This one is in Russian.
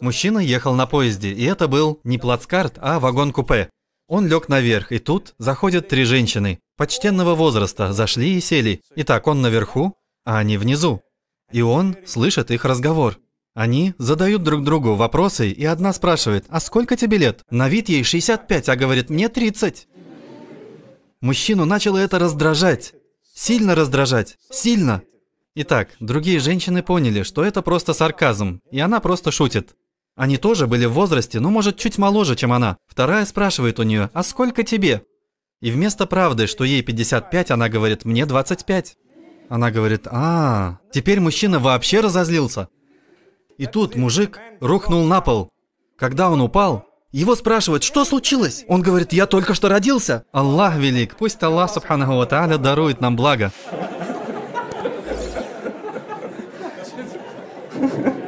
Мужчина ехал на поезде, и это был не плацкарт, а вагон-купе. Он лег наверх, и тут заходят три женщины. Почтенного возраста, зашли и сели. Итак, он наверху, а они внизу. И он слышит их разговор. Они задают друг другу вопросы, и одна спрашивает, «А сколько тебе лет?» На вид ей 65, а говорит, «Мне 30». Мужчину начало это раздражать. Сильно раздражать. Сильно. Итак, другие женщины поняли, что это просто сарказм, и она просто шутит. Они тоже были в возрасте, ну, может, чуть моложе, чем она. Вторая спрашивает у нее, а сколько тебе? И вместо правды, что ей 55, она говорит, мне 25. Она говорит, а, теперь мужчина вообще разозлился. И тут мужик рухнул на пол. Когда он упал, его спрашивают, что случилось? Он говорит, я только что родился. Аллах велик, пусть Аллах, субханаху ва дарует нам благо. Ha ha ha.